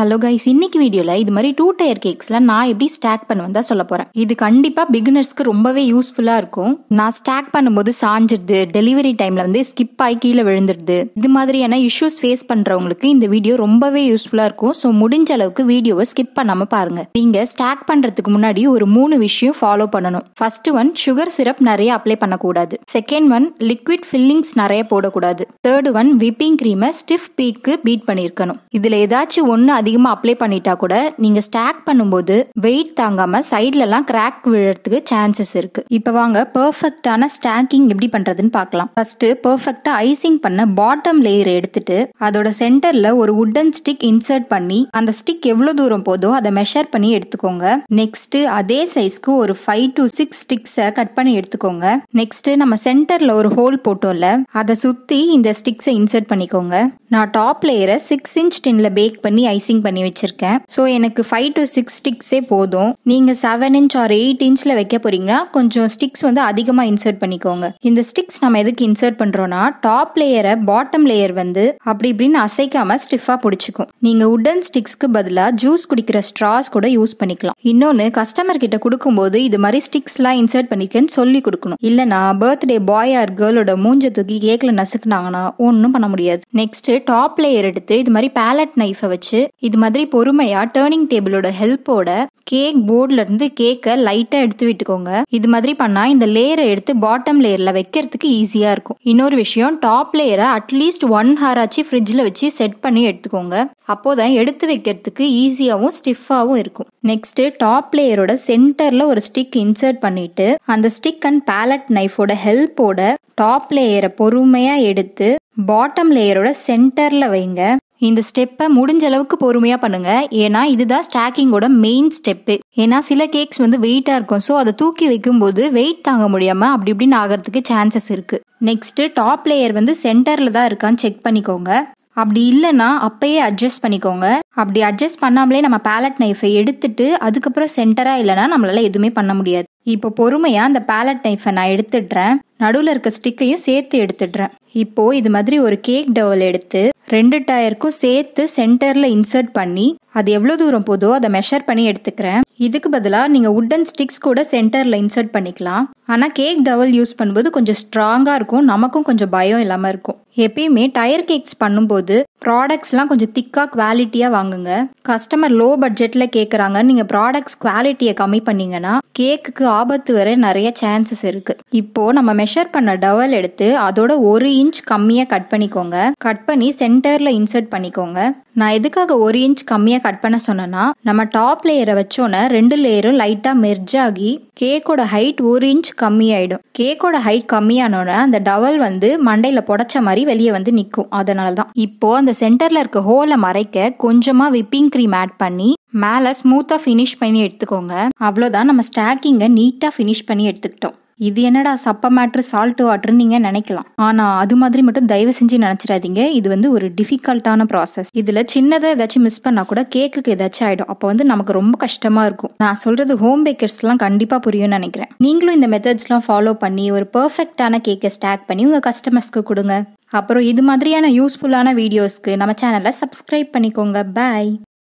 hello guys இன்னைக்கு வீடியோவில் இது மாதிரி டூ டயர் கேக்ஸில் நான் எப்படி ஸ்டாக் பண்ணுவேன் தான் சொல்ல போகிறேன் இது கண்டிப்பாக பிகினர்ஸ்க்கு ரொம்பவே யூஸ்ஃபுல்லாக இருக்கும் நான் ஸ்டாக் பண்ணும்போது சாஞ்சிடுது டெலிவரி டைமில் வந்து ஸ்கிப் ஆகி கீழே விழுந்துடுது இது மாதிரியான இஷ்யூஸ் ஃபேஸ் பண்ணுறவங்களுக்கு இந்த வீடியோ ரொம்பவே யூஸ்ஃபுல்லாக இருக்கும் ஸோ முடிஞ்ச அளவுக்கு வீடியோவை ஸ்கிப் பண்ணாமல் பாருங்கள் நீங்கள் ஸ்டாக் பண்ணுறதுக்கு முன்னாடி ஒரு மூணு விஷயம் ஃபாலோ பண்ணணும் ஃபர்ஸ்ட் ஒன் சுகர் சிரப் நிறைய அப்ளை பண்ணக்கூடாது செகண்ட் ஒன் லிக்விட் ஃபில்லிங்ஸ் நிறைய போடக்கூடாது தேர்ட் ஒன் விப்பிங் க்ரீமை ஸ்டிஃப் பீக்கு பீட் பண்ணியிருக்கணும் இதில் ஏதாச்சும் ஒன்று அதிகமாக அப்ளை பண்ணிட்டா கூட நீங்கள் ஸ்டாக் பண்ணும்போது வெயிட் தாங்காமல் சைட்லலாம் கிராக் விழுறதுக்கு சான்சஸ் இருக்குது இப்போ வாங்க பர்ஃபெக்டான ஸ்டாக்கிங் எப்படி பண்ணுறதுன்னு பார்க்கலாம் ஃபர்ஸ்ட் பர்ஃபெக்டாக ஐசிங் பண்ண பாட்டம் லேயர் எடுத்துட்டு அதோட சென்டரில் ஒரு உட்டன் ஸ்டிக் இன்சர்ட் பண்ணி அந்த ஸ்டிக் எவ்வளோ தூரம் போதோ அதை மெஷர் பண்ணி எடுத்துக்கோங்க நெக்ஸ்ட் அதே சைஸ்க்கு ஒரு ஃபைவ் டு சிக்ஸ் ஸ்டிக்ஸை கட் பண்ணி எடுத்துக்கோங்க நெக்ஸ்ட் நம்ம சென்டரில் ஒரு ஹோல் போட்டோம்ல அதை சுற்றி இந்த ஸ்டிக்ஸை இன்சர்ட் பண்ணிக்கோங்க நான் டாப் லேயரை சிக்ஸ் இன்ச் டின்ல பேக் பண்ணி ஐசிங் ரைட்டிங் பண்ணி வச்சுருக்கேன் ஸோ எனக்கு ஃபைவ் டு சிக்ஸ் ஸ்டிக்ஸே போதும் நீங்கள் செவன் இன்ச் ஆர் எயிட் இன்ச்சில் வைக்க போகிறீங்கன்னா கொஞ்சம் ஸ்டிக்ஸ் வந்து அதிகமாக இன்சர்ட் பண்ணிக்கோங்க இந்த ஸ்டிக்ஸ் நம்ம எதுக்கு இன்சர்ட் பண்ணுறோன்னா டாப் லேயரை பாட்டம் லேயர் வந்து அப்படி இப்படின்னு அசைக்காமல் ஸ்டிஃபாக பிடிச்சிக்கும் நீங்கள் உடன் ஸ்டிக்ஸ்க்கு பதிலாக ஜூஸ் குடிக்கிற ஸ்ட்ராஸ் கூட யூஸ் பண்ணிக்கலாம் இன்னொன்று கஸ்டமர் கிட்ட கொடுக்கும்போது இது மாதிரி ஸ்டிக்ஸ்லாம் இன்சர்ட் பண்ணிக்கன்னு சொல்லி கொடுக்கணும் இல்லைனா பர்த்டே பாய் ஆர் கேர்ளோட மூஞ்ச தூக்கி கேக்கில் நசுக்குனாங்கன்னா ஒன்றும் பண்ண முடியாது நெக்ஸ்ட் டாப் லேயர் எடுத்து இது மாதிரி பேலட் நைஃபை வச்சு இது மாதிரி பொறுமையாக டேர்னிங் டேபிளோட ஹெல்ப்போட கேக் இருந்து கேக்கை லைட்டாக எடுத்து விட்டுக்கோங்க இது மாதிரி பண்ணால் இந்த லேயரை எடுத்து பாட்டம் லேயரில் வைக்கிறதுக்கு ஈஸியாக இருக்கும் இன்னொரு விஷயம் டாப் லேயரை அட்லீஸ்ட் ஒன் ஆச்சு ஃப்ரிட்ஜில் வச்சு செட் பண்ணி எடுத்துக்கோங்க அப்போ தான் எடுத்து வைக்கிறதுக்கு ஈஸியாகவும் ஸ்டிஃபாகவும் இருக்கும் நெக்ஸ்ட்டு டாப் லேயரோட சென்டரில் ஒரு ஸ்டிக் இன்சர்ட் பண்ணிட்டு அந்த ஸ்டிக் அண்ட் பேலட் நைஃபோட ஹெல்ப்போட டாப் லேயரை பொறுமையாக எடுத்து பாட்டம் லேயரோட சென்டரில் வைங்க இந்த ஸ்டெப்பை முடிஞ்ச அளவுக்கு பொறுமையாக பண்ணுங்கள் ஏன்னா இதுதான் ஸ்டாக்கிங்கோட மெயின் ஸ்டெப்பு ஏன்னா சில கேக்ஸ் வந்து வெயிட்டாக இருக்கும் ஸோ அதை தூக்கி வைக்கும்போது வெயிட் தாங்க முடியாமல் அப்படி இப்படின்னு ஆகிறதுக்கு சான்சஸ் இருக்குது நெக்ஸ்ட்டு டாப் லேயர் வந்து சென்டரில் தான் இருக்கான்னு செக் பண்ணிக்கோங்க அப்படி இல்லைன்னா அப்பயே அட்ஜஸ்ட் பண்ணிக்கோங்க அப்படி அட்ஜஸ்ட் பண்ணாமலே நம்ம பேலட் நைஃபை எடுத்துட்டு அதுக்கப்புறம் சென்டராக இல்லைன்னா நம்மளால எதுவுமே பண்ண முடியாது இப்போ பொறுமையாக அந்த பேலட் நைஃபை நான் எடுத்துடுறேன் நடுவில் இருக்க ஸ்டிக்கையும் சேர்த்து எடுத்துடுறேன் இப்போது இது மாதிரி ஒரு கேக் டவல் எடுத்து ரெண்டு டயருக்கும் சேர்த்து சென்டரில் இன்சர்ட் பண்ணி அது எவ்வளோ தூரம் போதோ அதை மெஷர் பண்ணி எடுத்துக்கிறேன் இதுக்கு பதிலாக நீங்கள் உட்டன் ஸ்டிக்ஸ் கூட சென்டரில் இன்சர்ட் பண்ணிக்கலாம் ஆனால் கேக் டவல் யூஸ் பண்ணும்போது கொஞ்சம் ஸ்ட்ராங்காக இருக்கும் நமக்கும் கொஞ்சம் பயம் இல்லாமல் இருக்கும் எப்பயுமே டயர் கேக்ஸ் பண்ணும்போது ப்ராடக்ட்ஸ்லாம் கொஞ்சம் திக்காக குவாலிட்டியாக வாங்குங்க கஸ்டமர் லோ பட்ஜெட்டில் கேட்குறாங்க நீங்கள் ப்ராடக்ட்ஸ் குவாலிட்டியை கம்மி பண்ணிங்கன்னா கேக்குக்கு ஆபத்து வர நிறைய சான்சஸ் இருக்குது இப்போது நம்ம மெஷர் பண்ண டவல் எடுத்து அதோட ஒரு இன்ச் கம்மியாக கட் பண்ணிக்கோங்க கட் பண்ணி சென்டரில் இன்சர்ட் பண்ணிக்கோங்க நான் எதுக்காக ஒரு இன்ச் கம்மியாக கட் பண்ண சொன்னேன்னா நம்ம டாப் லேயரை வச்சோன்னே ரெண்டு லேயரும் லைட்டாக மெர்ஜ் ஆகி கேக்கோட ஹைட் ஒரு இன்ச் கம்மியாயிடும் கேக்கோட ஹைட் கம்மியானோடனே அந்த டவல் வந்து மண்டையில் புடச்ச மாதிரி வெளியே வந்து நிற்கும் அதனால தான் இப்போ அந்த சென்டரில் இருக்க ஹோலை மறைக்க கொஞ்சமாக விப்பிங் க்ரீம் ஆட் பண்ணி மேலே ஸ்மூத்தாக ஃபினிஷ் பண்ணி எடுத்துக்கோங்க அவ்வளோதான் நம்ம ஸ்டாக்கிங்கை நீட்டாக ஃபினிஷ் பண்ணி எடுத்துக்கிட்டோம் இது என்னடா சப்ப மேட்ரு சால்ட் வாட்டர்னு நீங்கள் நினைக்கலாம் ஆனால் அது மாதிரி மட்டும் தயவு செஞ்சு நினச்சிடாதீங்க இது வந்து ஒரு டிஃபிகல்ட்டான ப்ராசஸ் இதில் சின்னதாக ஏதாச்சும் மிஸ் பண்ணால் கூட கேக்குக்கு ஏதாச்சும் ஆகிடும் அப்போ வந்து நமக்கு ரொம்ப கஷ்டமாக இருக்கும் நான் சொல்கிறது ஹோம் பேக்கர்ஸ்லாம் கண்டிப்பாக புரியும்னு நினைக்கிறேன் நீங்களும் இந்த மெத்தட்ஸ்லாம் ஃபாலோ பண்ணி ஒரு பெர்ஃபெக்டான கேக்கை ஸ்டாக் பண்ணி உங்கள் கஸ்டமர்ஸ்க்கு கொடுங்க அப்புறம் இது மாதிரியான யூஸ்ஃபுல்லான வீடியோஸ்க்கு நம்ம சேனலை சப்ஸ்கிரைப் பண்ணிக்கோங்க பாய்